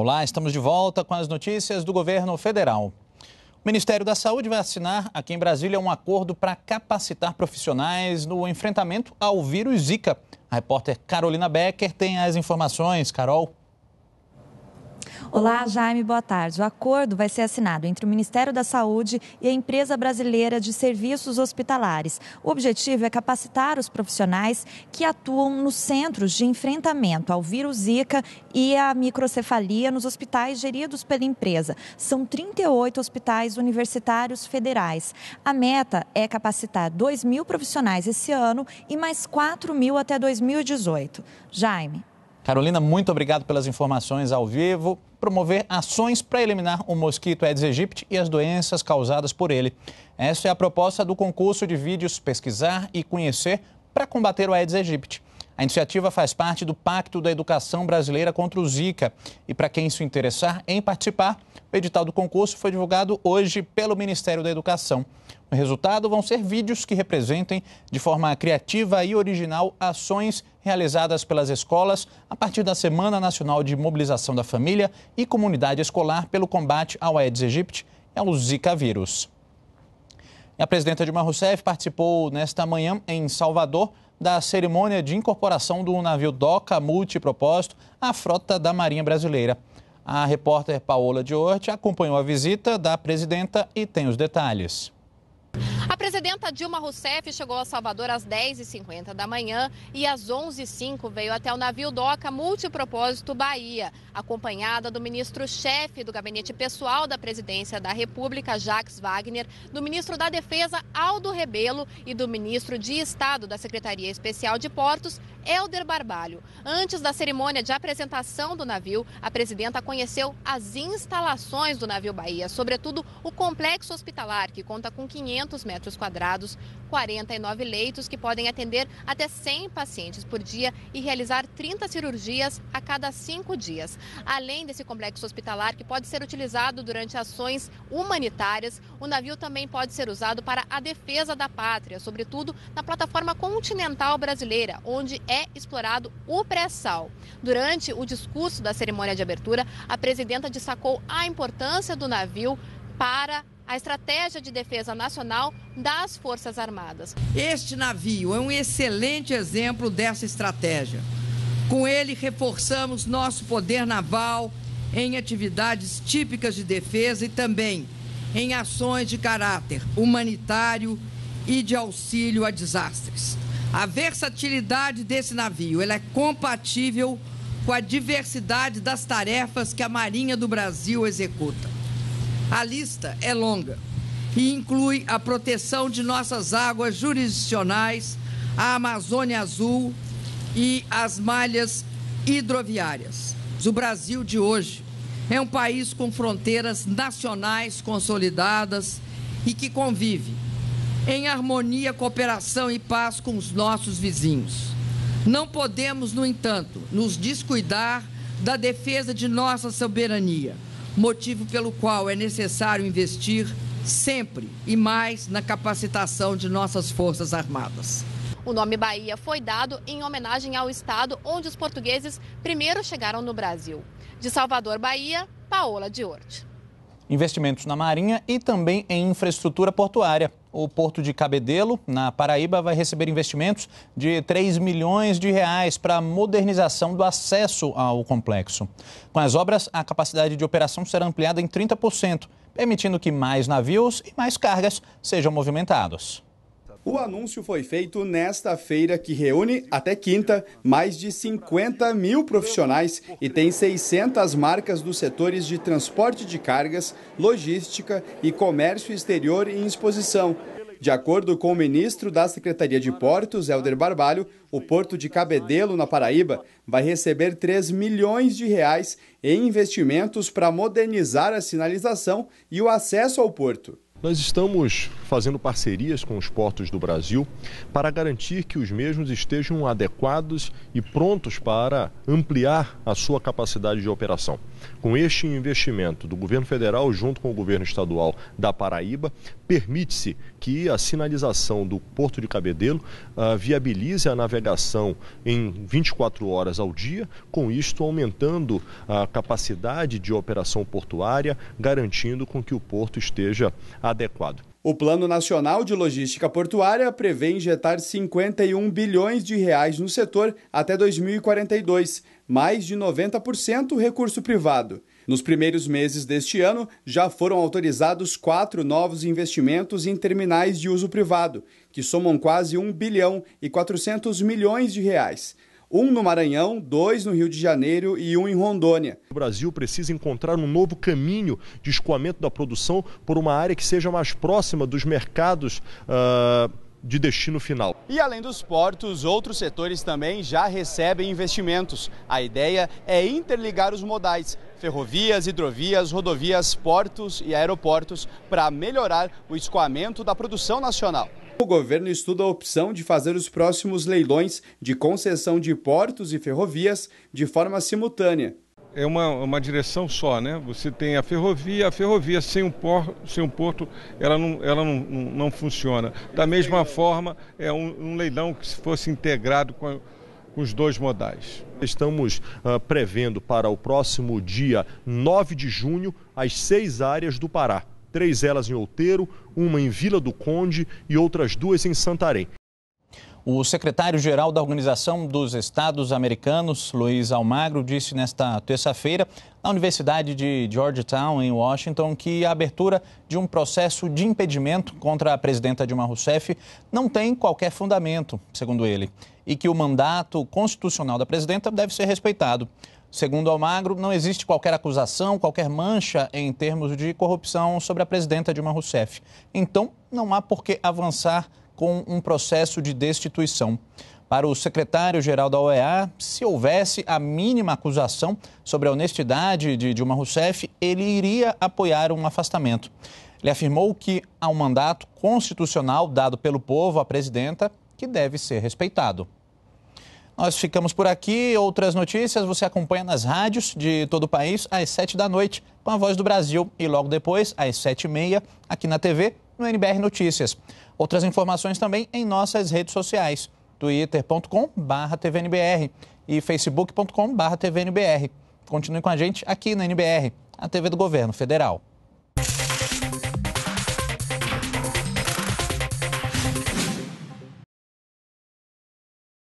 Olá, estamos de volta com as notícias do governo federal. O Ministério da Saúde vai assinar aqui em Brasília um acordo para capacitar profissionais no enfrentamento ao vírus Zika. A repórter Carolina Becker tem as informações. Carol. Olá, Jaime, boa tarde. O acordo vai ser assinado entre o Ministério da Saúde e a Empresa Brasileira de Serviços Hospitalares. O objetivo é capacitar os profissionais que atuam nos centros de enfrentamento ao vírus Zika e à microcefalia nos hospitais geridos pela empresa. São 38 hospitais universitários federais. A meta é capacitar 2 mil profissionais esse ano e mais 4 mil até 2018. Jaime. Carolina, muito obrigado pelas informações ao vivo. Promover ações para eliminar o mosquito Aedes aegypti e as doenças causadas por ele. Essa é a proposta do concurso de vídeos Pesquisar e Conhecer para combater o Aedes aegypti. A iniciativa faz parte do Pacto da Educação Brasileira contra o Zika. E para quem se interessar em participar, o edital do concurso foi divulgado hoje pelo Ministério da Educação. O resultado vão ser vídeos que representem, de forma criativa e original, ações realizadas pelas escolas a partir da Semana Nacional de Mobilização da Família e Comunidade Escolar pelo combate ao Aedes aegypti e ao Zika vírus. A presidenta Dilma Rousseff participou nesta manhã em Salvador da cerimônia de incorporação do navio DOCA multipropósito à frota da Marinha Brasileira. A repórter Paola Diorte acompanhou a visita da presidenta e tem os detalhes. A presidenta Dilma Rousseff chegou a Salvador às 10h50 da manhã e às 11h05 veio até o navio DOCA Multipropósito Bahia, acompanhada do ministro-chefe do gabinete pessoal da presidência da República, Jacques Wagner, do ministro da Defesa, Aldo Rebelo, e do ministro de Estado da Secretaria Especial de Portos, Helder Barbalho. Antes da cerimônia de apresentação do navio, a presidenta conheceu as instalações do navio Bahia, sobretudo o complexo hospitalar, que conta com 500 metros metros quadrados, 49 leitos que podem atender até 100 pacientes por dia e realizar 30 cirurgias a cada cinco dias. Além desse complexo hospitalar, que pode ser utilizado durante ações humanitárias, o navio também pode ser usado para a defesa da pátria, sobretudo na plataforma continental brasileira, onde é explorado o pré-sal. Durante o discurso da cerimônia de abertura, a presidenta destacou a importância do navio para a estratégia de defesa nacional das Forças Armadas. Este navio é um excelente exemplo dessa estratégia. Com ele, reforçamos nosso poder naval em atividades típicas de defesa e também em ações de caráter humanitário e de auxílio a desastres. A versatilidade desse navio é compatível com a diversidade das tarefas que a Marinha do Brasil executa. A lista é longa e inclui a proteção de nossas águas jurisdicionais, a Amazônia Azul e as malhas hidroviárias. O Brasil de hoje é um país com fronteiras nacionais consolidadas e que convive em harmonia, cooperação e paz com os nossos vizinhos. Não podemos, no entanto, nos descuidar da defesa de nossa soberania motivo pelo qual é necessário investir sempre e mais na capacitação de nossas Forças Armadas. O nome Bahia foi dado em homenagem ao estado onde os portugueses primeiro chegaram no Brasil. De Salvador, Bahia, Paola Diorte. Investimentos na Marinha e também em infraestrutura portuária o Porto de Cabedelo, na Paraíba, vai receber investimentos de 3 milhões de reais para a modernização do acesso ao complexo. Com as obras, a capacidade de operação será ampliada em 30%, permitindo que mais navios e mais cargas sejam movimentados. O anúncio foi feito nesta feira que reúne até quinta mais de 50 mil profissionais e tem 600 marcas dos setores de transporte de cargas, logística e comércio exterior em exposição. De acordo com o ministro da Secretaria de Portos, Helder Barbalho, o Porto de Cabedelo, na Paraíba, vai receber 3 milhões de reais em investimentos para modernizar a sinalização e o acesso ao porto. Nós estamos fazendo parcerias com os portos do Brasil para garantir que os mesmos estejam adequados e prontos para ampliar a sua capacidade de operação. Com este investimento do governo federal junto com o governo estadual da Paraíba, permite-se que a sinalização do Porto de Cabedelo uh, viabilize a navegação em 24 horas ao dia, com isto aumentando a capacidade de operação portuária, garantindo com que o porto esteja adequado. O Plano Nacional de Logística Portuária prevê injetar 51 bilhões de reais no setor até 2042, mais de 90% recurso privado. Nos primeiros meses deste ano, já foram autorizados quatro novos investimentos em terminais de uso privado, que somam quase 1 bilhão e 400 milhões de reais um no Maranhão, dois no Rio de Janeiro e um em Rondônia. O Brasil precisa encontrar um novo caminho de escoamento da produção por uma área que seja mais próxima dos mercados. Uh de destino final. E além dos portos, outros setores também já recebem investimentos. A ideia é interligar os modais, ferrovias, hidrovias, rodovias, portos e aeroportos para melhorar o escoamento da produção nacional. O governo estuda a opção de fazer os próximos leilões de concessão de portos e ferrovias de forma simultânea. É uma, uma direção só, né? Você tem a ferrovia, a ferrovia sem um, por, sem um porto, ela, não, ela não, não funciona. Da mesma forma, é um, um leilão que se fosse integrado com a, os dois modais. Estamos uh, prevendo para o próximo dia 9 de junho as seis áreas do Pará três elas em Outeiro, uma em Vila do Conde e outras duas em Santarém. O secretário-geral da Organização dos Estados Americanos, Luiz Almagro, disse nesta terça-feira na Universidade de Georgetown, em Washington, que a abertura de um processo de impedimento contra a presidenta Dilma Rousseff não tem qualquer fundamento, segundo ele, e que o mandato constitucional da presidenta deve ser respeitado. Segundo Almagro, não existe qualquer acusação, qualquer mancha em termos de corrupção sobre a presidenta Dilma Rousseff. Então, não há por que avançar com um processo de destituição. Para o secretário-geral da OEA, se houvesse a mínima acusação sobre a honestidade de Dilma Rousseff, ele iria apoiar um afastamento. Ele afirmou que há um mandato constitucional dado pelo povo à presidenta que deve ser respeitado. Nós ficamos por aqui. Outras notícias você acompanha nas rádios de todo o país às 7 da noite com a Voz do Brasil e logo depois às 7h30 aqui na TV no NBR Notícias. Outras informações também em nossas redes sociais, twitter.com/tvnbr e facebook.com/tvnbr. Continue com a gente aqui na NBR, a TV do Governo Federal.